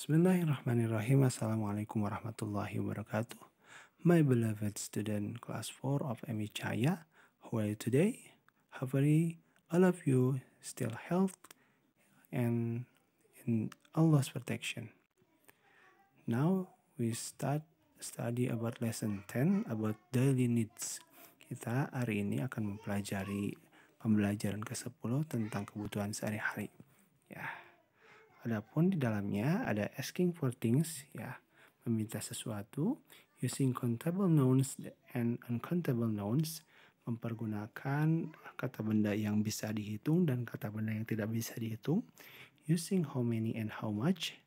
Bismillahirrahmanirrahim. Assalamualaikum warahmatullahi wabarakatuh. My beloved student class 4 of Emi Chaya, how are you today? Hopefully all of you still health and in Allah's protection. Now we start study about lesson 10 about daily needs. Kita hari ini akan mempelajari pembelajaran ke-10 tentang kebutuhan sehari-hari. Ya. Yeah. Adapun di dalamnya ada asking for things ya, meminta sesuatu, using countable nouns and uncountable nouns, mempergunakan kata benda yang bisa dihitung dan kata benda yang tidak bisa dihitung, using how many and how much,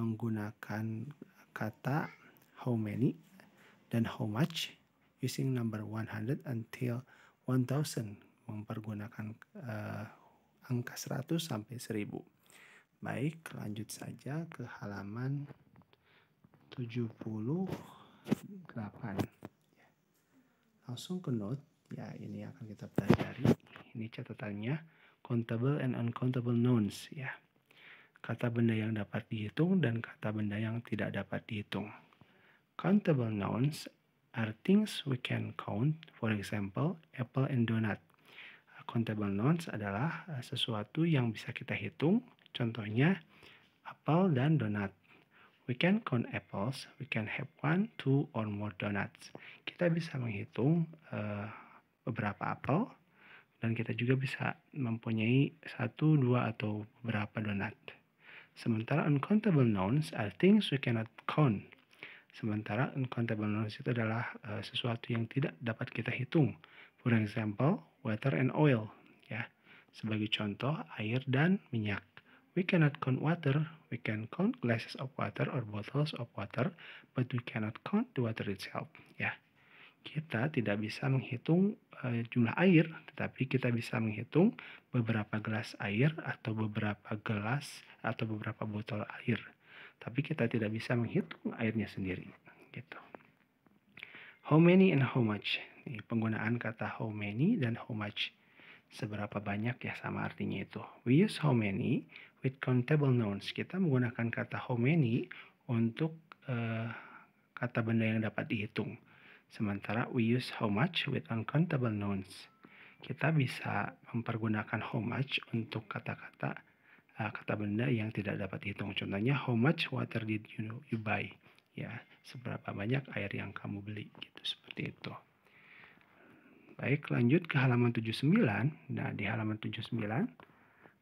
menggunakan kata how many dan how much, using number 100 until 1000, mempergunakan uh, angka 100 sampai 1000. Baik, lanjut saja ke halaman 78. Langsung ke note, ya ini akan kita pelajari. Ini catatannya, countable and uncountable nouns, ya. Kata benda yang dapat dihitung dan kata benda yang tidak dapat dihitung. Countable nouns are things we can count, for example, apple and donut. Countable nouns adalah eh, sesuatu yang bisa kita hitung, Contohnya, apple dan donat. We can count apples, we can have one, two, or more donuts. Kita bisa menghitung uh, beberapa apel, dan kita juga bisa mempunyai satu, dua, atau beberapa donat. Sementara uncountable nouns are things we cannot count. Sementara uncountable nouns itu adalah uh, sesuatu yang tidak dapat kita hitung. For example, water and oil. Ya, sebagai contoh air dan minyak. We cannot count water. We can count glasses of water or bottles of water, but we cannot count the water itself. Ya, kita tidak bisa menghitung uh, jumlah air, tetapi kita bisa menghitung beberapa gelas air atau beberapa gelas atau beberapa botol air. Tapi kita tidak bisa menghitung airnya sendiri. Gitu. How many and how much? Ini penggunaan kata how many dan how much seberapa banyak ya sama artinya itu. We use how many with countable nouns. Kita menggunakan kata how many untuk uh, kata benda yang dapat dihitung. Sementara we use how much with uncountable nouns. Kita bisa mempergunakan how much untuk kata-kata uh, kata benda yang tidak dapat dihitung. Contohnya how much water did you you buy? Ya, seberapa banyak air yang kamu beli gitu seperti itu. Baik, lanjut ke halaman 79. Nah, di halaman 79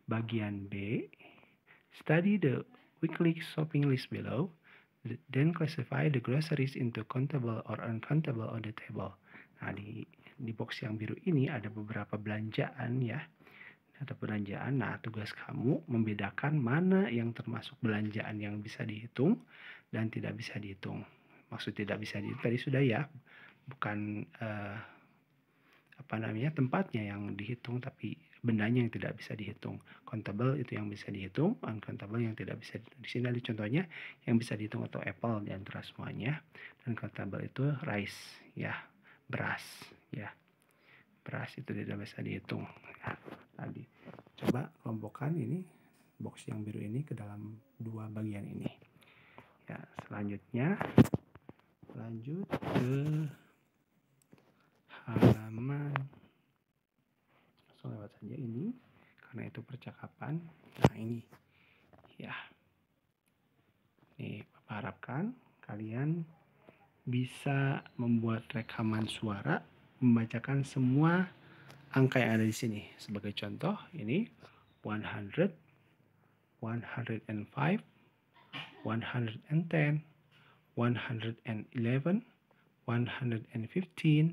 bagian B, study the weekly shopping list below, then classify the groceries into countable or uncountable on the table. Nah, di di box yang biru ini ada beberapa belanjaan ya. Ada belanjaan. Nah, tugas kamu membedakan mana yang termasuk belanjaan yang bisa dihitung dan tidak bisa dihitung. Maksud tidak bisa dihitung tadi sudah ya. Bukan uh, apa namanya tempatnya yang dihitung tapi bendanya yang tidak bisa dihitung countable itu yang bisa dihitung uncountable yang tidak bisa di sini ada contohnya yang bisa dihitung atau apple di antara semuanya dan countable itu rice ya beras ya beras itu tidak bisa dihitung ya, tadi coba kelompokkan ini box yang biru ini ke dalam dua bagian ini ya selanjutnya lanjut ke halaman langsung lewat saja ini karena itu percakapan nah ini ya nih Bapak harapkan kalian bisa membuat rekaman suara membacakan semua angka yang ada di sini sebagai contoh ini 100 105 110 111 115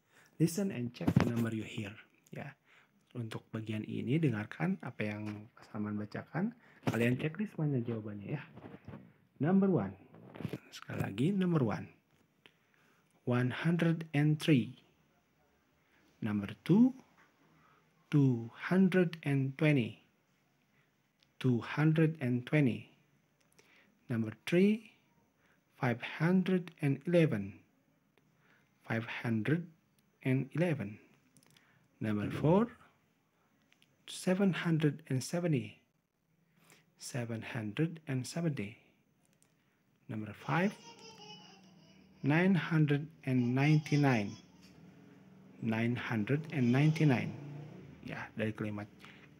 listen and check the number you hear ya untuk bagian ini dengarkan apa yang Salman bacakan kalian cek checklist mana jawabannya ya number one sekali lagi number one 103 number two 220 220 number three 511 hundred and eleven. Number four, seven hundred and seventy. Seven hundred and seventy. Number five, nine hundred and ninety-nine. Nine hundred and ninety-nine. Ya, dari kalimat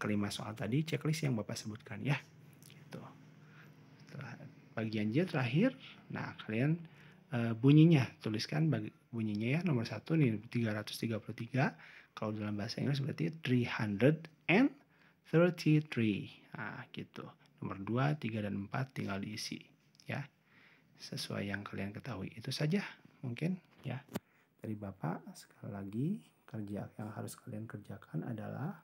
kelima soal tadi checklist yang Bapak sebutkan ya. Itu Bagian J terakhir, nah kalian e, bunyinya tuliskan bagi bunyinya ya nomor satu nih 333 kalau dalam bahasa Inggris berarti 333 nah gitu nomor 2, 3, dan 4 tinggal diisi ya sesuai yang kalian ketahui itu saja mungkin ya dari Bapak sekali lagi kerja yang harus kalian kerjakan adalah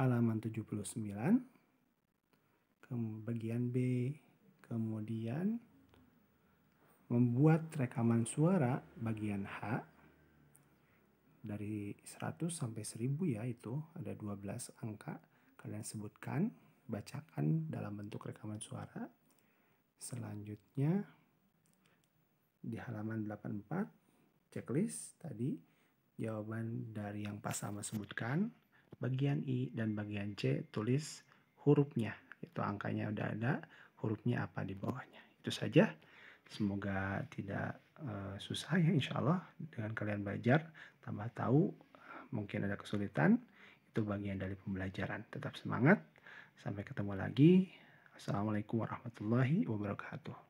halaman 79 kemudian bagian B kemudian membuat rekaman suara bagian H dari 100 sampai 1000 ya itu ada 12 angka kalian sebutkan bacakan dalam bentuk rekaman suara selanjutnya di halaman 84 checklist tadi jawaban dari yang pas sama sebutkan bagian I dan bagian C tulis hurufnya itu angkanya udah ada hurufnya apa di bawahnya itu saja semoga tidak uh, susah ya insya Allah dengan kalian belajar tambah tahu mungkin ada kesulitan itu bagian dari pembelajaran tetap semangat sampai ketemu lagi assalamualaikum warahmatullahi wabarakatuh